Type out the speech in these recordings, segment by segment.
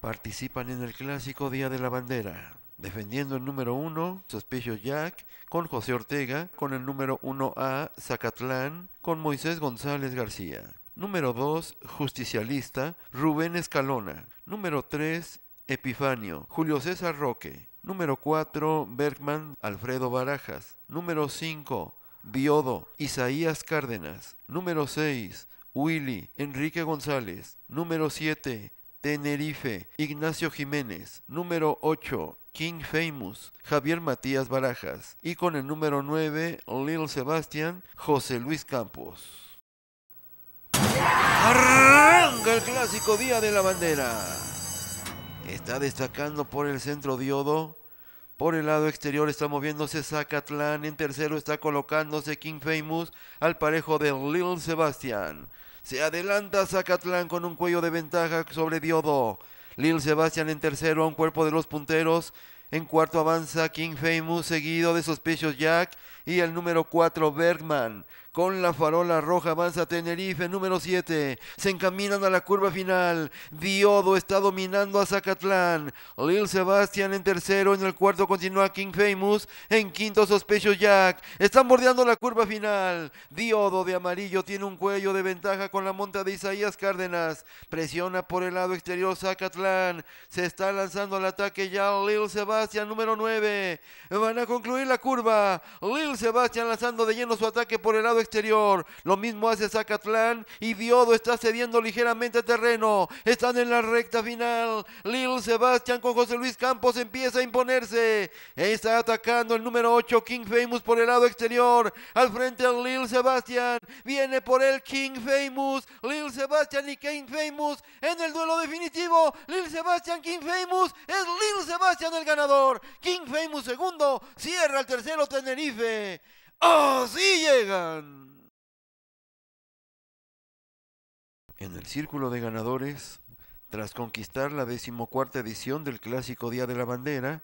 participan en el clásico Día de la Bandera, defendiendo el número 1, Suspicio Jack, con José Ortega, con el número 1A, Zacatlán, con Moisés González García. Número 2, Justicialista, Rubén Escalona. Número 3, Epifanio, Julio César Roque. Número 4, Bergman, Alfredo Barajas. Número 5, Biodo, Isaías Cárdenas. Número 6, Willy, Enrique González. Número 7, Tenerife, Ignacio Jiménez, número 8, King Famous, Javier Matías Barajas y con el número 9, Lil Sebastian, José Luis Campos. Arranca el clásico Día de la Bandera. Está destacando por el centro Diodo. Por el lado exterior está moviéndose Zacatlán. En tercero está colocándose King Famous al parejo de Lil Sebastian. Se adelanta Zacatlán con un cuello de ventaja sobre Diodo. Lil Sebastian en tercero a un cuerpo de los punteros. En cuarto avanza King Famous, seguido de sospechos Jack y el número cuatro Bergman. Con la farola roja avanza Tenerife, número 7. Se encaminan a la curva final. Diodo está dominando a Zacatlán. Lil Sebastian en tercero. En el cuarto continúa King Famous. En quinto Sospecho Jack. Están bordeando la curva final. Diodo de amarillo tiene un cuello de ventaja con la monta de Isaías Cárdenas. Presiona por el lado exterior Zacatlán. Se está lanzando al ataque ya Lil Sebastian, número 9. Van a concluir la curva. Lil Sebastian lanzando de lleno su ataque por el lado exterior. Lo mismo hace Zacatlán y Diodo está cediendo ligeramente terreno. Están en la recta final. Lil Sebastian con José Luis Campos empieza a imponerse. Está atacando el número 8 King Famous por el lado exterior. Al frente el Lil Sebastian Viene por el King Famous. Lil Sebastian y King Famous en el duelo definitivo. Lil Sebastian King Famous. Es Lil Sebastian el ganador. King Famous segundo. Cierra el tercero Tenerife. Ah, sí llegan! En el círculo de ganadores, tras conquistar la decimocuarta edición del clásico Día de la Bandera,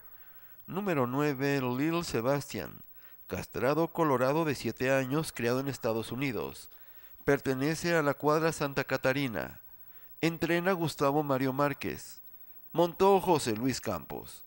número 9, Lil Sebastian, castrado colorado de 7 años, criado en Estados Unidos. Pertenece a la cuadra Santa Catarina. Entrena Gustavo Mario Márquez. Montó José Luis Campos.